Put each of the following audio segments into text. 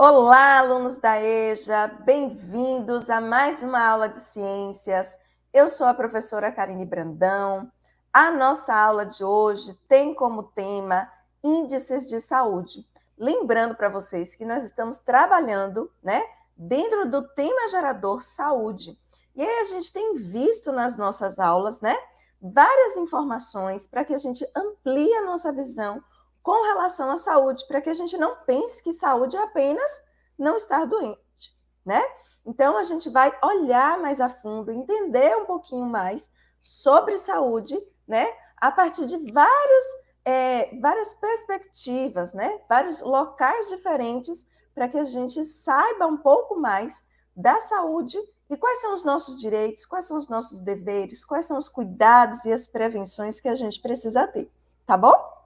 Olá, alunos da EJA, bem-vindos a mais uma aula de ciências. Eu sou a professora Karine Brandão. A nossa aula de hoje tem como tema índices de saúde. Lembrando para vocês que nós estamos trabalhando, né, dentro do tema gerador saúde. E aí a gente tem visto nas nossas aulas, né, várias informações para que a gente amplie a nossa visão com relação à saúde, para que a gente não pense que saúde é apenas não estar doente, né? Então a gente vai olhar mais a fundo, entender um pouquinho mais sobre saúde, né? A partir de vários, é, várias perspectivas, né? Vários locais diferentes para que a gente saiba um pouco mais da saúde e quais são os nossos direitos, quais são os nossos deveres, quais são os cuidados e as prevenções que a gente precisa ter, tá bom?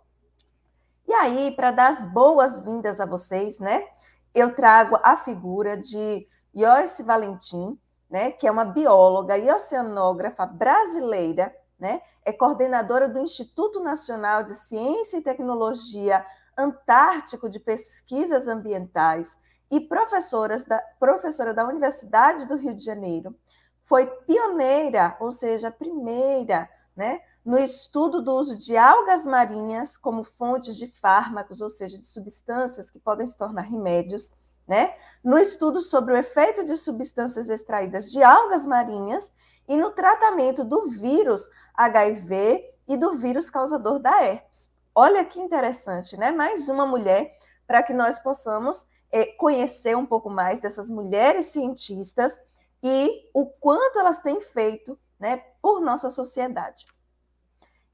E aí, para dar as boas-vindas a vocês, né, eu trago a figura de Joyce Valentim, né, que é uma bióloga e oceanógrafa brasileira, né, é coordenadora do Instituto Nacional de Ciência e Tecnologia Antártico de Pesquisas Ambientais e professoras da, professora da Universidade do Rio de Janeiro. Foi pioneira, ou seja, a primeira né, no estudo do uso de algas marinhas como fontes de fármacos, ou seja, de substâncias que podem se tornar remédios, né? No estudo sobre o efeito de substâncias extraídas de algas marinhas e no tratamento do vírus HIV e do vírus causador da herpes. Olha que interessante, né? Mais uma mulher para que nós possamos é, conhecer um pouco mais dessas mulheres cientistas e o quanto elas têm feito, né, por nossa sociedade.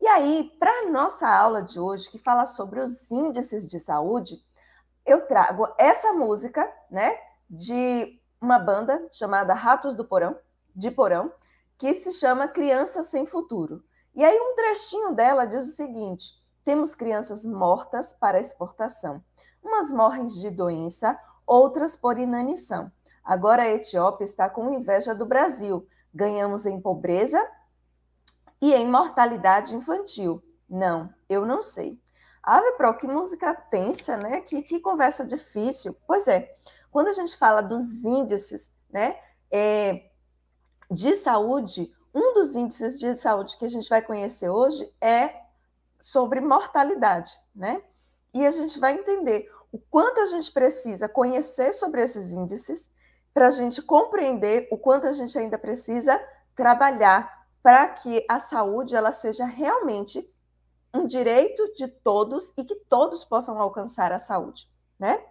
E aí, para a nossa aula de hoje, que fala sobre os índices de saúde, eu trago essa música, né, de uma banda chamada Ratos do Porão, de Porão, que se chama Crianças Sem Futuro. E aí um trechinho dela diz o seguinte: temos crianças mortas para exportação. Umas morrem de doença, outras por inanição. Agora a Etiópia está com inveja do Brasil. Ganhamos em pobreza e em mortalidade infantil? Não, eu não sei. Ave Pro, que música tensa, né? Que, que conversa difícil. Pois é, quando a gente fala dos índices né, é, de saúde, um dos índices de saúde que a gente vai conhecer hoje é sobre mortalidade, né? E a gente vai entender o quanto a gente precisa conhecer sobre esses índices para a gente compreender o quanto a gente ainda precisa trabalhar para que a saúde ela seja realmente um direito de todos e que todos possam alcançar a saúde, né?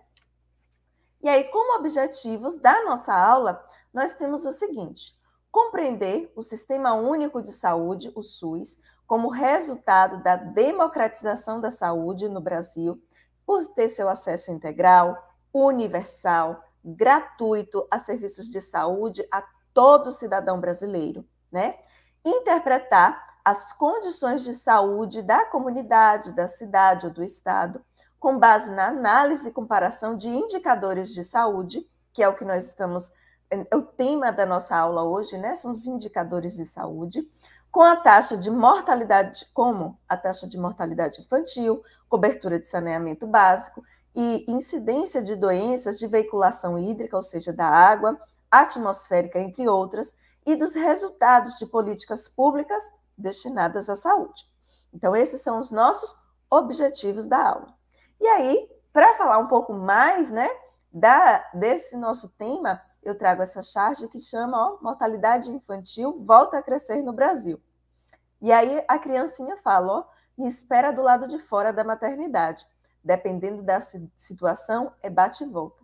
E aí, como objetivos da nossa aula, nós temos o seguinte: compreender o Sistema Único de Saúde, o SUS, como resultado da democratização da saúde no Brasil, por ter seu acesso integral, universal, gratuito a serviços de saúde a todo cidadão brasileiro, né? interpretar as condições de saúde da comunidade, da cidade ou do estado, com base na análise e comparação de indicadores de saúde, que é o que nós estamos, é, é o tema da nossa aula hoje, né? São os indicadores de saúde, com a taxa de mortalidade, como a taxa de mortalidade infantil, cobertura de saneamento básico e incidência de doenças de veiculação hídrica, ou seja, da água, atmosférica, entre outras, e dos resultados de políticas públicas destinadas à saúde. Então, esses são os nossos objetivos da aula. E aí, para falar um pouco mais né, da, desse nosso tema, eu trago essa charge que chama ó, Mortalidade Infantil Volta a Crescer no Brasil. E aí a criancinha fala, ó, me espera do lado de fora da maternidade. Dependendo da situação, é bate volta.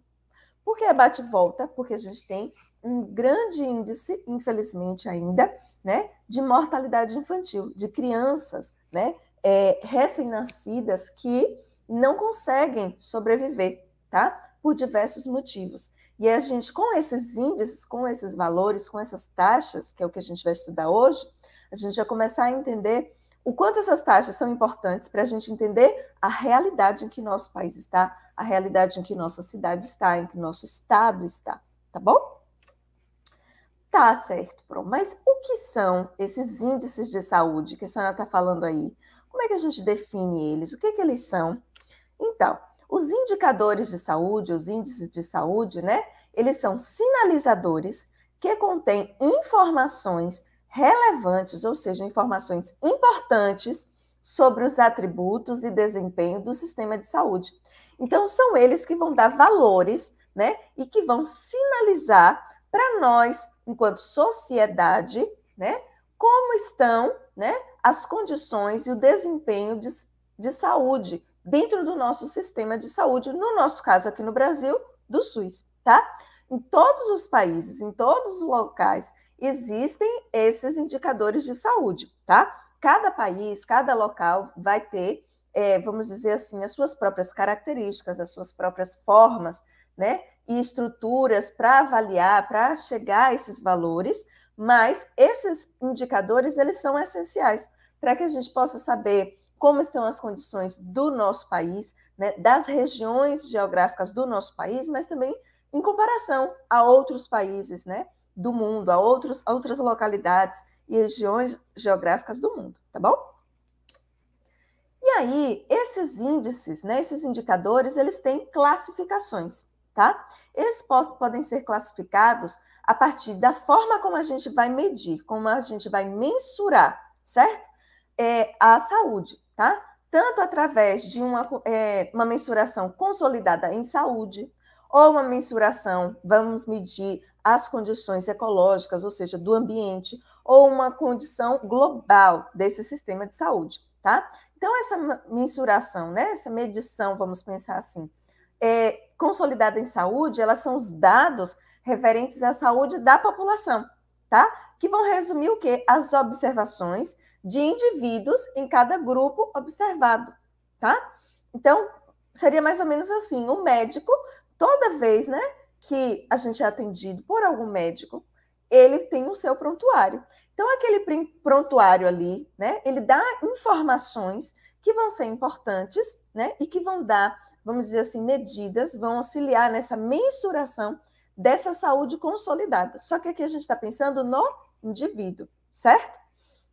Por que bate e volta? Porque a gente tem um grande índice, infelizmente ainda, né, de mortalidade infantil, de crianças, né, é, recém-nascidas que não conseguem sobreviver, tá? Por diversos motivos. E a gente, com esses índices, com esses valores, com essas taxas, que é o que a gente vai estudar hoje, a gente vai começar a entender o quanto essas taxas são importantes para a gente entender a realidade em que nosso país está, a realidade em que nossa cidade está, em que nosso estado está, tá bom? Tá certo, pronto. Mas o que são esses índices de saúde que a senhora está falando aí? Como é que a gente define eles? O que, que eles são? Então, os indicadores de saúde, os índices de saúde, né? Eles são sinalizadores que contêm informações relevantes, ou seja, informações importantes sobre os atributos e desempenho do sistema de saúde. Então, são eles que vão dar valores, né? E que vão sinalizar para nós, enquanto sociedade, né? Como estão, né? As condições e o desempenho de, de saúde dentro do nosso sistema de saúde, no nosso caso aqui no Brasil, do SUS, tá? Em todos os países, em todos os locais, existem esses indicadores de saúde, tá? cada país, cada local vai ter, é, vamos dizer assim, as suas próprias características, as suas próprias formas, né? E estruturas para avaliar, para chegar a esses valores, mas esses indicadores, eles são essenciais para que a gente possa saber como estão as condições do nosso país, né, das regiões geográficas do nosso país, mas também em comparação a outros países, né, do mundo, a outros, a outras localidades e regiões geográficas do mundo, tá bom? E aí, esses índices, né, esses indicadores, eles têm classificações, tá? Eles podem ser classificados a partir da forma como a gente vai medir, como a gente vai mensurar, certo? É, a saúde, tá? Tanto através de uma, é, uma mensuração consolidada em saúde, ou uma mensuração, vamos medir as condições ecológicas, ou seja, do ambiente, ou uma condição global desse sistema de saúde, tá? Então, essa mensuração, né, essa medição, vamos pensar assim, é, consolidada em saúde, elas são os dados referentes à saúde da população, tá? Que vão resumir o quê? As observações de indivíduos em cada grupo observado, tá? Então, seria mais ou menos assim, o médico, toda vez, né, que a gente é atendido por algum médico, ele tem o seu prontuário. Então, aquele prontuário ali, né, ele dá informações que vão ser importantes, né, e que vão dar, vamos dizer assim, medidas, vão auxiliar nessa mensuração dessa saúde consolidada. Só que aqui a gente está pensando no indivíduo, certo?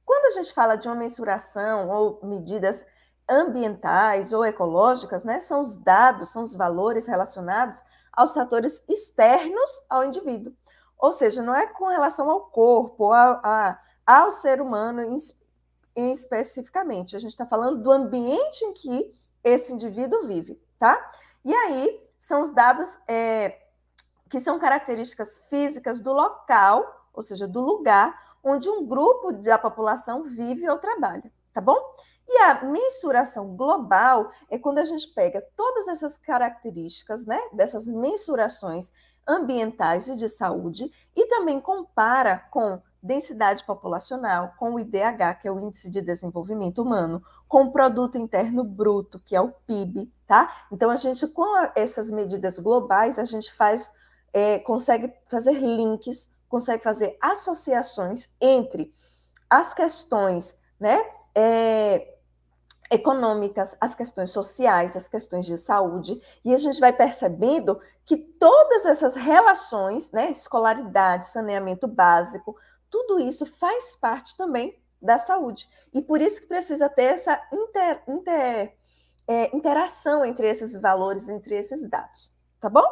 Quando a gente fala de uma mensuração ou medidas ambientais ou ecológicas, né, são os dados, são os valores relacionados aos fatores externos ao indivíduo. Ou seja, não é com relação ao corpo, a, a, ao ser humano em, em especificamente. A gente está falando do ambiente em que esse indivíduo vive, tá? E aí são os dados é, que são características físicas do local, ou seja, do lugar onde um grupo da população vive ou trabalha, tá bom? E a mensuração global é quando a gente pega todas essas características, né, dessas mensurações ambientais e de saúde, e também compara com densidade populacional, com o IDH, que é o Índice de Desenvolvimento Humano, com o Produto Interno Bruto, que é o PIB, tá? Então, a gente, com essas medidas globais, a gente faz, é, consegue fazer links, consegue fazer associações entre as questões, né? É, econômicas, as questões sociais, as questões de saúde, e a gente vai percebendo que todas essas relações, né, escolaridade, saneamento básico, tudo isso faz parte também da saúde. E por isso que precisa ter essa inter, inter, é, interação entre esses valores, entre esses dados, tá bom?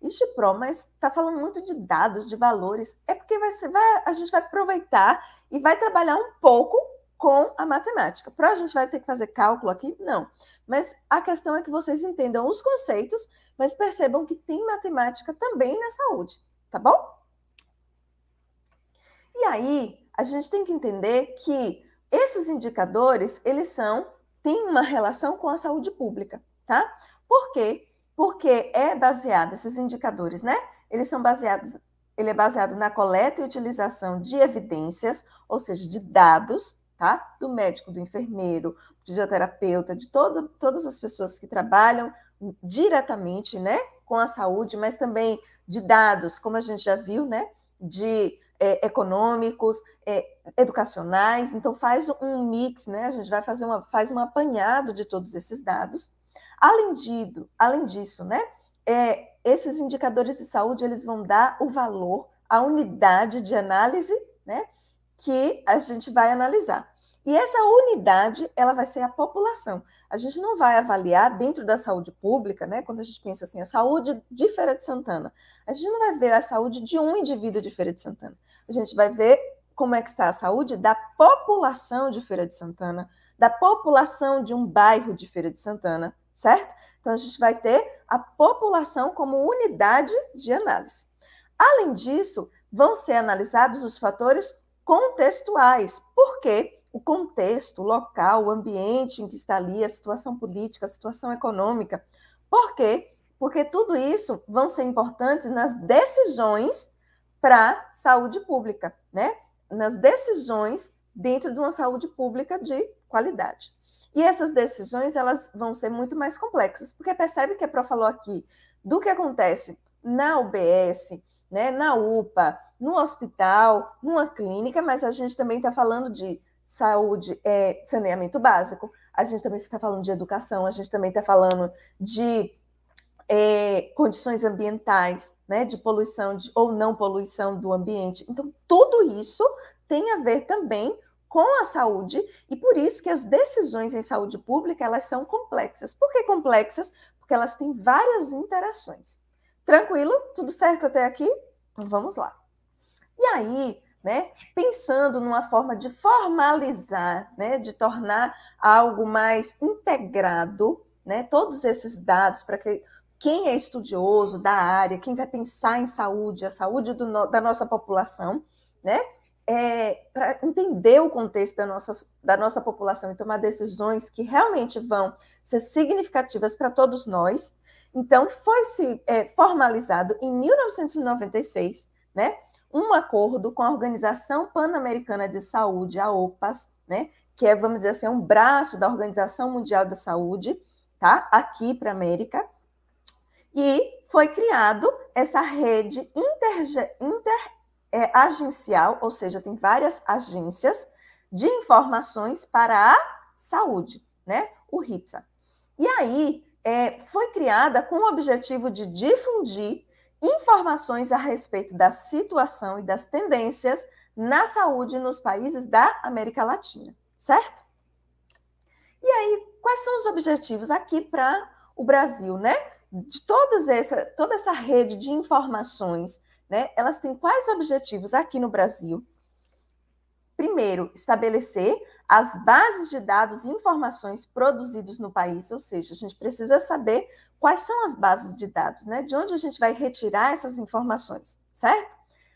Ixi, Pro, mas tá falando muito de dados, de valores. É porque vai ser, vai, a gente vai aproveitar e vai trabalhar um pouco com a matemática. Para a gente vai ter que fazer cálculo aqui? Não. Mas a questão é que vocês entendam os conceitos, mas percebam que tem matemática também na saúde, tá bom? E aí, a gente tem que entender que esses indicadores, eles são, têm uma relação com a saúde pública, tá? Por quê? Porque é baseado, esses indicadores, né? Eles são baseados, ele é baseado na coleta e utilização de evidências, ou seja, de dados, tá? Do médico, do enfermeiro, fisioterapeuta, de todo, todas as pessoas que trabalham diretamente, né, com a saúde, mas também de dados, como a gente já viu, né, de é, econômicos, é, educacionais. Então faz um mix, né? A gente vai fazer uma faz um apanhado de todos esses dados. Além disso, além disso, né? É, esses indicadores de saúde eles vão dar o valor à unidade de análise, né? Que a gente vai analisar. E essa unidade, ela vai ser a população. A gente não vai avaliar dentro da saúde pública, né? Quando a gente pensa assim, a saúde de Feira de Santana, a gente não vai ver a saúde de um indivíduo de Feira de Santana. A gente vai ver como é que está a saúde da população de Feira de Santana, da população de um bairro de Feira de Santana, certo? Então a gente vai ter a população como unidade de análise. Além disso, vão ser analisados os fatores contextuais. Por quê? o contexto, o local, o ambiente em que está ali, a situação política, a situação econômica. Por quê? Porque tudo isso vão ser importantes nas decisões para saúde pública, né? Nas decisões dentro de uma saúde pública de qualidade. E essas decisões elas vão ser muito mais complexas, porque percebe que a Pro falou aqui do que acontece na UBS, né, na UPA, no hospital, numa clínica, mas a gente também está falando de saúde é saneamento básico, a gente também está falando de educação, a gente também está falando de é, condições ambientais, né, de poluição de, ou não poluição do ambiente. Então, tudo isso tem a ver também com a saúde e por isso que as decisões em saúde pública elas são complexas. Por que complexas? Porque elas têm várias interações. Tranquilo? Tudo certo até aqui? Então vamos lá. E aí, né? pensando numa forma de formalizar, né? de tornar algo mais integrado, né? todos esses dados para que quem é estudioso da área, quem vai pensar em saúde, a saúde do, da nossa população, né? é, para entender o contexto da nossa, da nossa população e tomar decisões que realmente vão ser significativas para todos nós. Então, foi se, é, formalizado em 1996, né? um acordo com a Organização Pan-Americana de Saúde, a OPAS, né, que é, vamos dizer assim, um braço da Organização Mundial da Saúde, tá? Aqui para a América. E foi criado essa rede interagencial, inter, é, ou seja, tem várias agências de informações para a saúde, né? O RIPSA. E aí é, foi criada com o objetivo de difundir informações a respeito da situação e das tendências na saúde nos países da América Latina, certo? E aí, quais são os objetivos aqui para o Brasil, né? De todas essa, toda essa rede de informações, né? Elas têm quais objetivos aqui no Brasil? Primeiro, estabelecer as bases de dados e informações produzidos no país, ou seja, a gente precisa saber quais são as bases de dados, né? De onde a gente vai retirar essas informações, certo?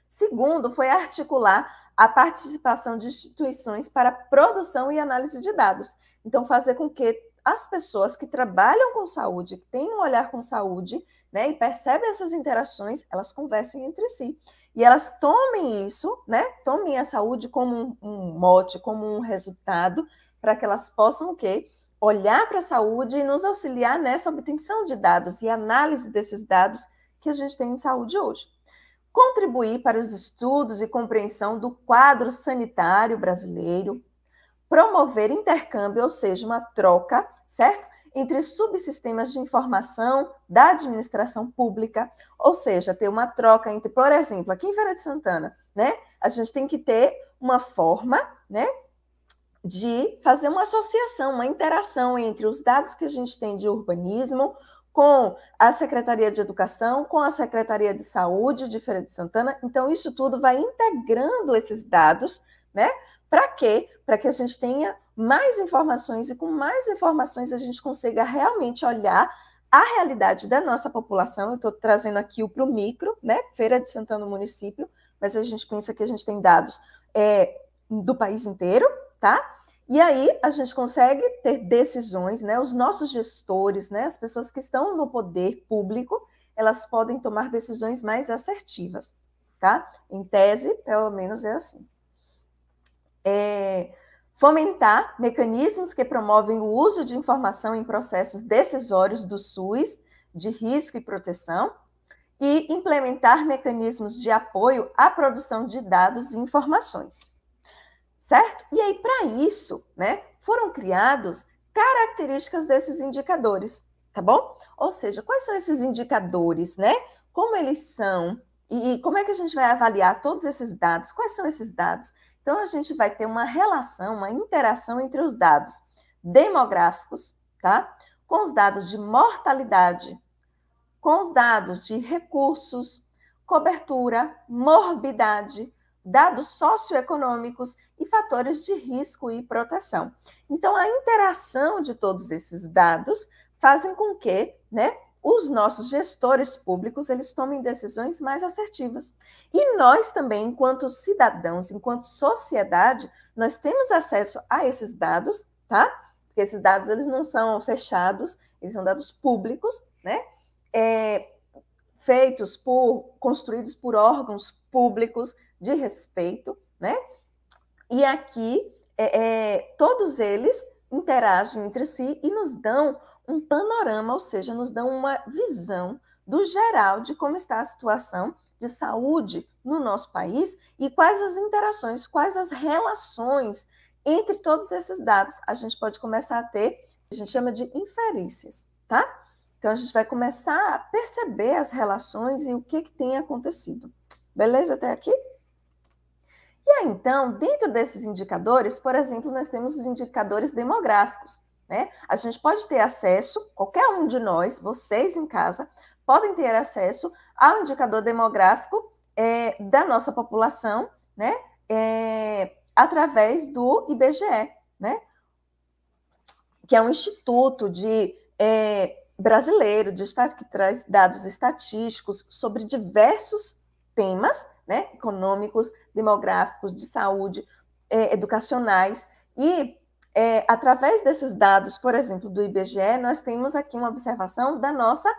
Segundo, foi articular a participação de instituições para produção e análise de dados. Então, fazer com que as pessoas que trabalham com saúde, que têm um olhar com saúde, né, e percebem essas interações, elas conversem entre si e elas tomem isso, né? Tomem a saúde como um, um mote, como um resultado, para que elas possam o quê? Olhar para a saúde e nos auxiliar nessa obtenção de dados e análise desses dados que a gente tem em saúde hoje. Contribuir para os estudos e compreensão do quadro sanitário brasileiro, promover intercâmbio, ou seja, uma troca, certo? entre subsistemas de informação da administração pública, ou seja, ter uma troca entre, por exemplo, aqui em Feira de Santana, né, a gente tem que ter uma forma, né, de fazer uma associação, uma interação entre os dados que a gente tem de urbanismo com a Secretaria de Educação, com a Secretaria de Saúde de Feira de Santana. Então, isso tudo vai integrando esses dados, né? Para quê? Para que a gente tenha mais informações, e com mais informações a gente consiga realmente olhar a realidade da nossa população. Eu estou trazendo aqui o para o micro, né? Feira de Santana no município, mas a gente pensa que a gente tem dados é, do país inteiro, tá? E aí a gente consegue ter decisões, né? Os nossos gestores, né? As pessoas que estão no poder público, elas podem tomar decisões mais assertivas, tá? Em tese, pelo menos é assim. É, fomentar mecanismos que promovem o uso de informação em processos decisórios do SUS, de risco e proteção, e implementar mecanismos de apoio à produção de dados e informações. Certo? E aí, para isso, né, foram criados características desses indicadores, tá bom? Ou seja, quais são esses indicadores, né? Como eles são e como é que a gente vai avaliar todos esses dados? Quais são esses dados? Então, a gente vai ter uma relação, uma interação entre os dados demográficos, tá? Com os dados de mortalidade, com os dados de recursos, cobertura, morbidade, dados socioeconômicos e fatores de risco e proteção. Então, a interação de todos esses dados fazem com que né, os nossos gestores públicos eles tomem decisões mais assertivas. E nós também, enquanto cidadãos, enquanto sociedade, nós temos acesso a esses dados, tá? Porque esses dados eles não são fechados, eles são dados públicos, né? É, feitos por, construídos por órgãos públicos de respeito, né? E aqui é, é, todos eles interagem entre si e nos dão um panorama, ou seja, nos dão uma visão do geral de como está a situação de saúde no nosso país e quais as interações, quais as relações entre todos esses dados a gente pode começar a ter, a gente chama de inferências, tá? Então a gente vai começar a perceber as relações e o que, que tem acontecido. Beleza até aqui? E aí, então, dentro desses indicadores, por exemplo, nós temos os indicadores demográficos, né? A gente pode ter acesso, qualquer um de nós, vocês em casa, podem ter acesso ao indicador demográfico é, da nossa população, né? É, através do IBGE, né? Que é um instituto de é, brasileiro de que traz dados estatísticos sobre diversos temas, né? Econômicos, demográficos, de saúde, é, educacionais e é, através desses dados, por exemplo, do IBGE, nós temos aqui uma observação da nossa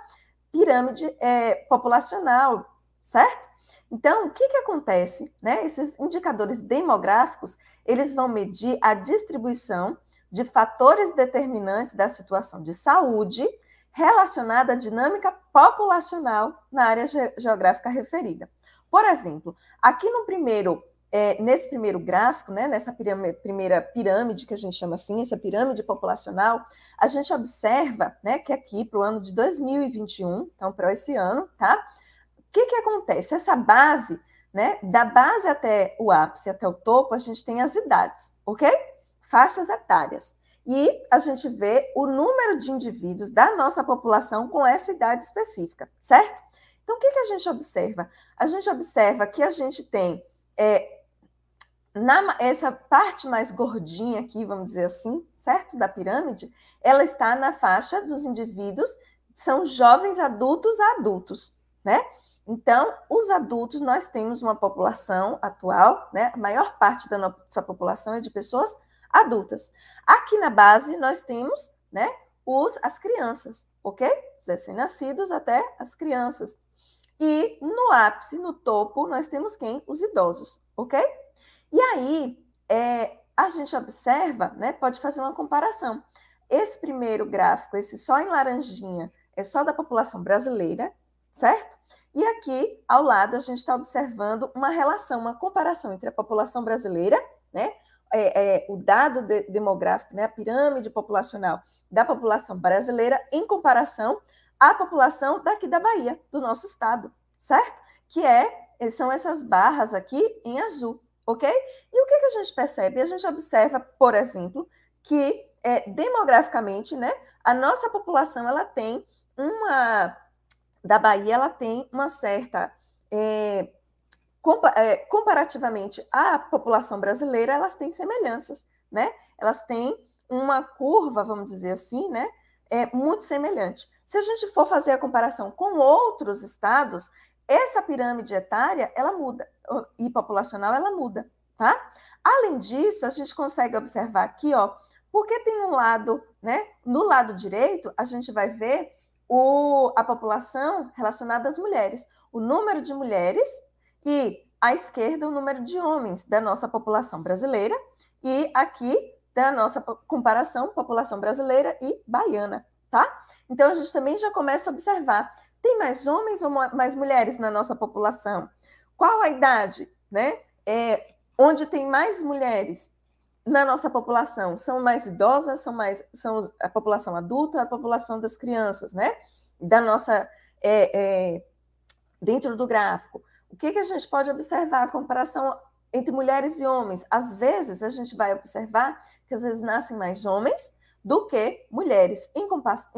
pirâmide é, populacional, certo? Então, o que, que acontece? Né? Esses indicadores demográficos, eles vão medir a distribuição de fatores determinantes da situação de saúde relacionada à dinâmica populacional na área geográfica referida. Por exemplo, aqui no primeiro é, nesse primeiro gráfico, né, nessa pirâmide, primeira pirâmide que a gente chama assim, essa pirâmide populacional, a gente observa né, que aqui para o ano de 2021, então para esse ano, tá? O que, que acontece? Essa base, né, da base até o ápice, até o topo, a gente tem as idades, ok? Faixas etárias. E a gente vê o número de indivíduos da nossa população com essa idade específica, certo? Então, o que, que a gente observa? A gente observa que a gente tem é, na, essa parte mais gordinha aqui, vamos dizer assim, certo? Da pirâmide, ela está na faixa dos indivíduos, são jovens adultos a adultos, né? Então, os adultos, nós temos uma população atual, né? A maior parte da nossa população é de pessoas adultas. Aqui na base, nós temos, né? Os, as crianças, ok? Os recém-nascidos até as crianças. E no ápice, no topo, nós temos quem? Os idosos, ok? E aí, é, a gente observa, né, pode fazer uma comparação. Esse primeiro gráfico, esse só em laranjinha, é só da população brasileira, certo? E aqui, ao lado, a gente está observando uma relação, uma comparação entre a população brasileira, né, é, é, o dado de, demográfico, né, a pirâmide populacional da população brasileira em comparação à população daqui da Bahia, do nosso estado, certo? Que é, são essas barras aqui em azul, ok? E o que, que a gente percebe? A gente observa, por exemplo, que é, demograficamente, né, a nossa população ela tem uma da Bahia ela tem uma certa é, é, comparativamente à população brasileira elas têm semelhanças, né? Elas têm uma curva, vamos dizer assim, né? É muito semelhante. Se a gente for fazer a comparação com outros estados, essa pirâmide etária ela muda e populacional, ela muda, tá? Além disso, a gente consegue observar aqui, ó, porque tem um lado, né? No lado direito, a gente vai ver o, a população relacionada às mulheres, o número de mulheres e à esquerda o número de homens da nossa população brasileira e aqui da nossa comparação população brasileira e baiana, tá? Então a gente também já começa a observar, tem mais homens ou mais mulheres na nossa população? Qual a idade, né? É, onde tem mais mulheres na nossa população? São mais idosas, são mais são a população adulta, a população das crianças, né? Da nossa é, é, dentro do gráfico. O que, que a gente pode observar? A comparação entre mulheres e homens. Às vezes, a gente vai observar que às vezes nascem mais homens do que mulheres. Em,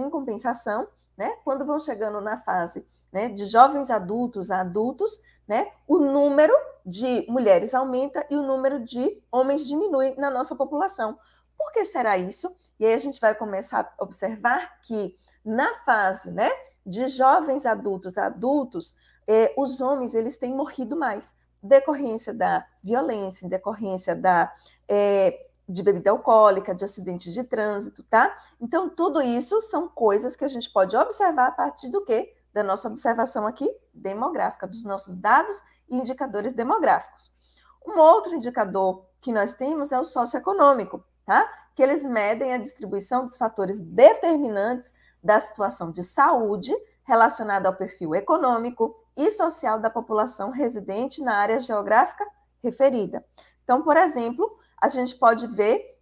compensação, né, quando vão chegando na fase né, de jovens adultos a adultos, né? O número de mulheres aumenta e o número de homens diminui na nossa população. Por que será isso? E aí a gente vai começar a observar que na fase, né, de jovens adultos a adultos, eh, os homens eles têm morrido mais, decorrência da violência, decorrência da eh, de bebida alcoólica, de acidentes de trânsito, tá? Então tudo isso são coisas que a gente pode observar a partir do que da nossa observação aqui demográfica, dos nossos dados e indicadores demográficos. Um outro indicador que nós temos é o socioeconômico, tá? Que eles medem a distribuição dos fatores determinantes da situação de saúde relacionada ao perfil econômico e social da população residente na área geográfica referida. Então, por exemplo, a gente pode ver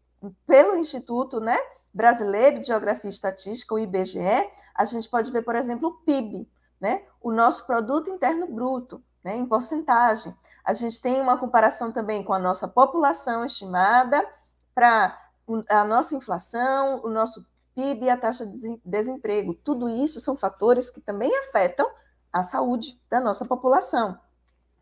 pelo Instituto né, Brasileiro de Geografia e Estatística, o IBGE, a gente pode ver, por exemplo, o PIB, né? o nosso produto interno bruto, né? em porcentagem. A gente tem uma comparação também com a nossa população estimada para a nossa inflação, o nosso PIB e a taxa de desemprego. Tudo isso são fatores que também afetam a saúde da nossa população.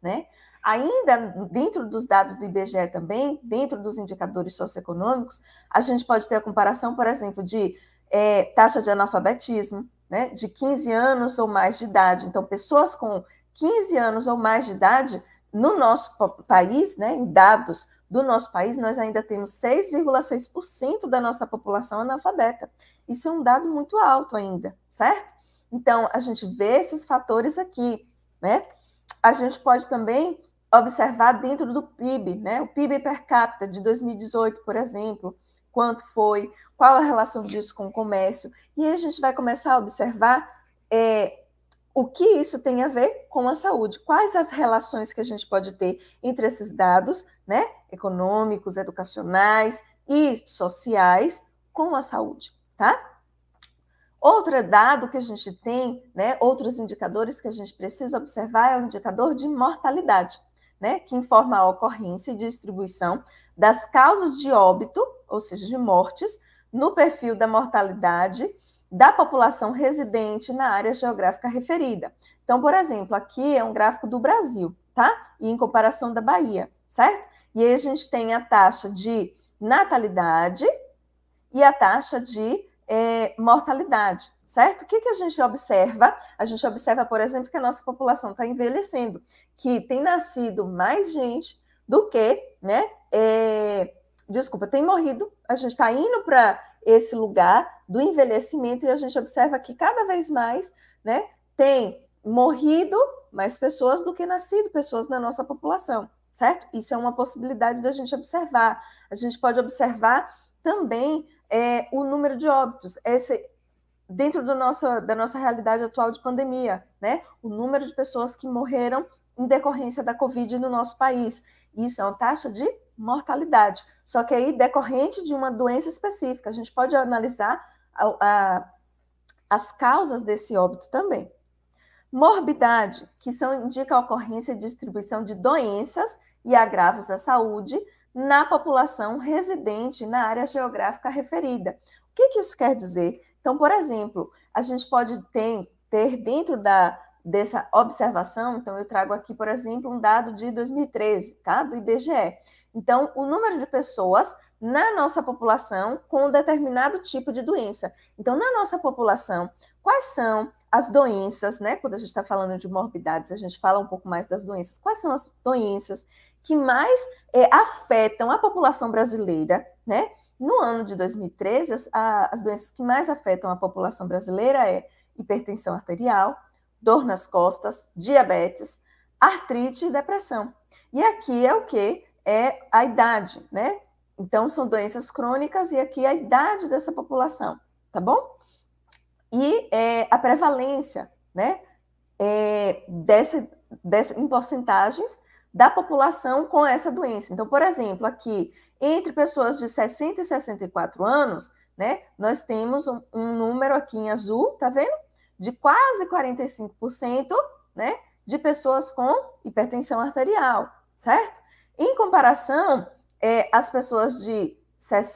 Né? Ainda dentro dos dados do IBGE também, dentro dos indicadores socioeconômicos, a gente pode ter a comparação, por exemplo, de é, taxa de analfabetismo, né, de 15 anos ou mais de idade. Então, pessoas com 15 anos ou mais de idade, no nosso país, né, em dados do nosso país, nós ainda temos 6,6% da nossa população analfabeta. Isso é um dado muito alto ainda, certo? Então, a gente vê esses fatores aqui, né? A gente pode também observar dentro do PIB, né? O PIB per capita de 2018, por exemplo, quanto foi, qual a relação disso com o comércio. E aí a gente vai começar a observar é, o que isso tem a ver com a saúde, quais as relações que a gente pode ter entre esses dados né, econômicos, educacionais e sociais com a saúde, tá? Outro dado que a gente tem, né, outros indicadores que a gente precisa observar é o indicador de mortalidade né, que informa a ocorrência e distribuição das causas de óbito, ou seja, de mortes, no perfil da mortalidade da população residente na área geográfica referida. Então, por exemplo, aqui é um gráfico do Brasil, tá? E em comparação da Bahia, certo? E aí a gente tem a taxa de natalidade e a taxa de eh, mortalidade certo? O que, que a gente observa? A gente observa, por exemplo, que a nossa população está envelhecendo, que tem nascido mais gente do que, né? É, desculpa, tem morrido. A gente está indo para esse lugar do envelhecimento e a gente observa que cada vez mais, né? Tem morrido mais pessoas do que nascido pessoas na nossa população, certo? Isso é uma possibilidade da gente observar. A gente pode observar também é, o número de óbitos. Esse, dentro do da nossa realidade atual de pandemia, né? O número de pessoas que morreram em decorrência da Covid no nosso país. Isso é uma taxa de mortalidade, só que aí decorrente de uma doença específica. A gente pode analisar a, a, as causas desse óbito também. Morbidade, que são, indica a ocorrência e distribuição de doenças e agravos à saúde na população residente na área geográfica referida. O que, que isso quer dizer? Então, por exemplo, a gente pode ter, ter dentro da, dessa observação, então eu trago aqui, por exemplo, um dado de 2013, tá? Do IBGE. Então, o número de pessoas na nossa população com um determinado tipo de doença. Então, na nossa população, quais são as doenças, né? Quando a gente está falando de morbidades, a gente fala um pouco mais das doenças. Quais são as doenças que mais é, afetam a população brasileira, né? No ano de 2013, as, a, as doenças que mais afetam a população brasileira é hipertensão arterial, dor nas costas, diabetes, artrite e depressão. E aqui é o que? É a idade, né? Então, são doenças crônicas e aqui é a idade dessa população, tá bom? E é, a prevalência, né? É, dessa, dessa, em porcentagens da população com essa doença. Então, por exemplo, aqui entre pessoas de 60 e 64 anos, né, nós temos um, um número aqui em azul, tá vendo? De quase 45%, né, de pessoas com hipertensão arterial, certo? Em comparação, é, as pessoas de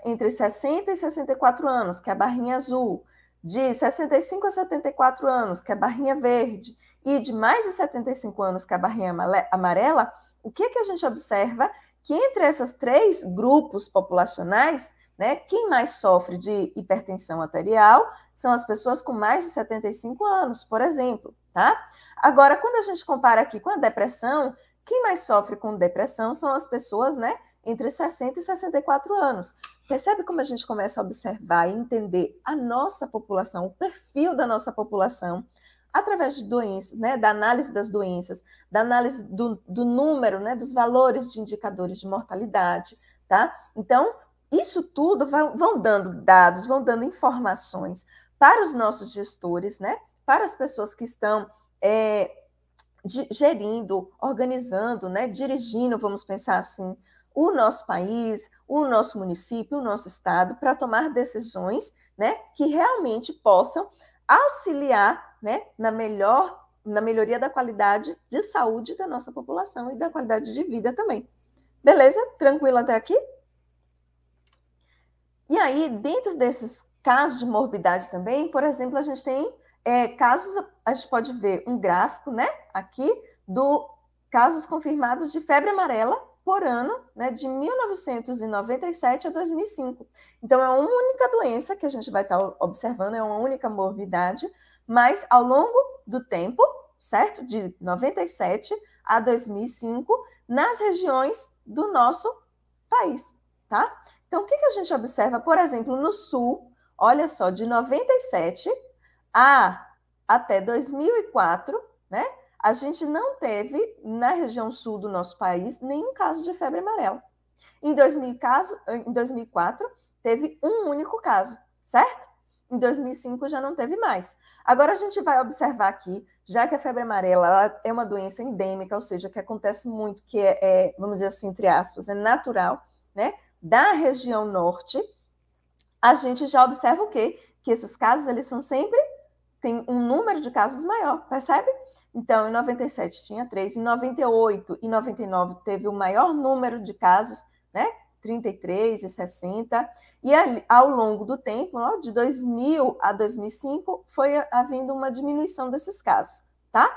entre 60 e 64 anos, que é a barrinha azul, de 65 a 74 anos, que é a barrinha verde, e de mais de 75 anos, que é a barrinha amarela, o que, é que a gente observa que entre esses três grupos populacionais, né, quem mais sofre de hipertensão arterial são as pessoas com mais de 75 anos, por exemplo, tá? Agora, quando a gente compara aqui com a depressão, quem mais sofre com depressão são as pessoas, né, entre 60 e 64 anos. Percebe como a gente começa a observar e entender a nossa população, o perfil da nossa população, através de doenças, né, da análise das doenças, da análise do, do número, né, dos valores de indicadores de mortalidade, tá? Então, isso tudo vai, vão dando dados, vão dando informações para os nossos gestores, né, para as pessoas que estão é, de, gerindo, organizando, né, dirigindo, vamos pensar assim, o nosso país, o nosso município, o nosso estado, para tomar decisões né, que realmente possam auxiliar né, na melhor na melhoria da qualidade de saúde da nossa população e da qualidade de vida também. Beleza? Tranquilo até aqui? E aí, dentro desses casos de morbidade também, por exemplo, a gente tem é, casos, a gente pode ver um gráfico, né, aqui, do casos confirmados de febre amarela por ano, né, de 1997 a 2005. Então, é uma única doença que a gente vai estar observando, é uma única morbidade, mas ao longo do tempo, certo? De 97 a 2005, nas regiões do nosso país, tá? Então, o que, que a gente observa, por exemplo, no Sul, olha só, de 97 a até 2004, né? A gente não teve, na região sul do nosso país, nenhum caso de febre amarela. Em, 2000, caso, em 2004, teve um único caso, certo? em 2005 já não teve mais. Agora a gente vai observar aqui, já que a febre amarela é uma doença endêmica, ou seja, que acontece muito, que é, é vamos dizer assim, entre aspas, é natural, né? Da região norte, a gente já observa o quê? Que esses casos, eles são sempre, tem um número de casos maior, percebe? Então, em 97 tinha três, em 98 e 99 teve o maior número de casos, né? 33 e 60, e ao longo do tempo, ó, de 2000 a 2005, foi havendo uma diminuição desses casos, tá?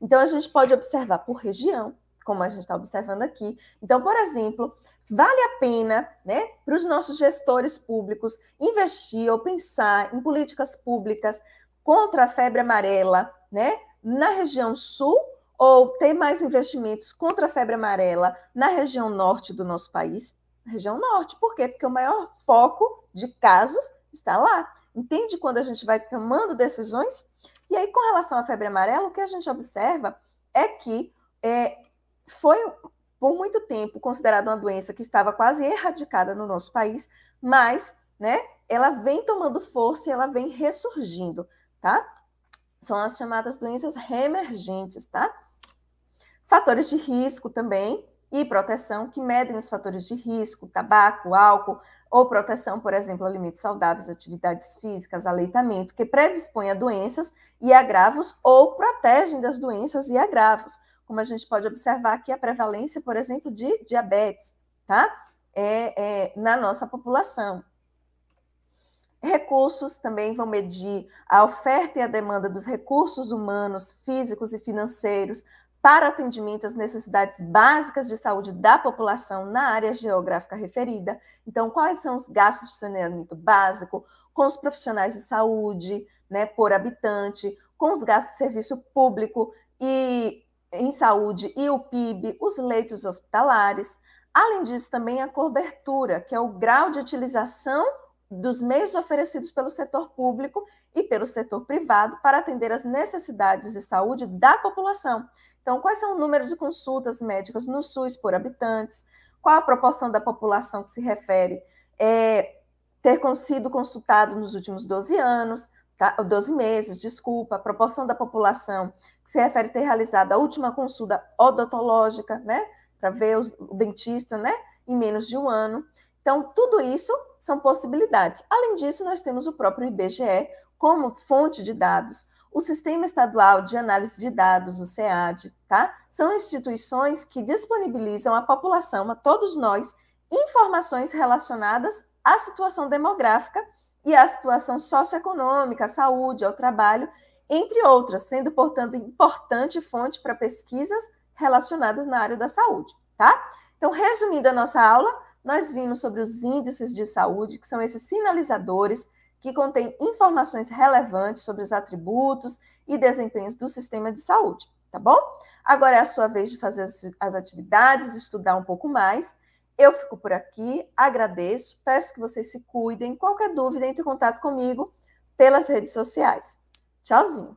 Então, a gente pode observar por região, como a gente está observando aqui. Então, por exemplo, vale a pena né, para os nossos gestores públicos investir ou pensar em políticas públicas contra a febre amarela né, na região sul ou ter mais investimentos contra a febre amarela na região norte do nosso país? região norte. Por quê? Porque o maior foco de casos está lá. Entende quando a gente vai tomando decisões? E aí, com relação à febre amarela, o que a gente observa é que é, foi por muito tempo considerada uma doença que estava quase erradicada no nosso país, mas né, ela vem tomando força e ela vem ressurgindo, tá? São as chamadas doenças reemergentes, tá? Fatores de risco também, e proteção que medem os fatores de risco, tabaco, álcool, ou proteção, por exemplo, alimentos saudáveis, atividades físicas, aleitamento, que predispõe a doenças e agravos ou protegem das doenças e agravos, como a gente pode observar aqui a prevalência, por exemplo, de diabetes, tá? É, é, na nossa população. Recursos também vão medir a oferta e a demanda dos recursos humanos, físicos e financeiros para atendimento às necessidades básicas de saúde da população na área geográfica referida. Então, quais são os gastos de saneamento básico com os profissionais de saúde, né, por habitante, com os gastos de serviço público e em saúde e o PIB, os leitos hospitalares. Além disso, também a cobertura, que é o grau de utilização dos meios oferecidos pelo setor público e pelo setor privado para atender às necessidades de saúde da população. Então, quais são o número de consultas médicas no SUS por habitantes? Qual a proporção da população que se refere é, ter sido consultado nos últimos 12 anos, tá? 12 meses, desculpa, a proporção da população que se refere a ter realizado a última consulta odontológica, né? Para ver os, o dentista, né? Em menos de um ano. Então, tudo isso são possibilidades. Além disso, nós temos o próprio IBGE como fonte de dados o Sistema Estadual de Análise de Dados, o SEAD, tá? São instituições que disponibilizam à população, a todos nós, informações relacionadas à situação demográfica e à situação socioeconômica, à saúde, ao trabalho, entre outras, sendo, portanto, importante fonte para pesquisas relacionadas na área da saúde, tá? Então, resumindo a nossa aula, nós vimos sobre os índices de saúde, que são esses sinalizadores que contém informações relevantes sobre os atributos e desempenhos do sistema de saúde, tá bom? Agora é a sua vez de fazer as atividades, estudar um pouco mais. Eu fico por aqui, agradeço, peço que vocês se cuidem. Qualquer dúvida, entre em contato comigo pelas redes sociais. Tchauzinho!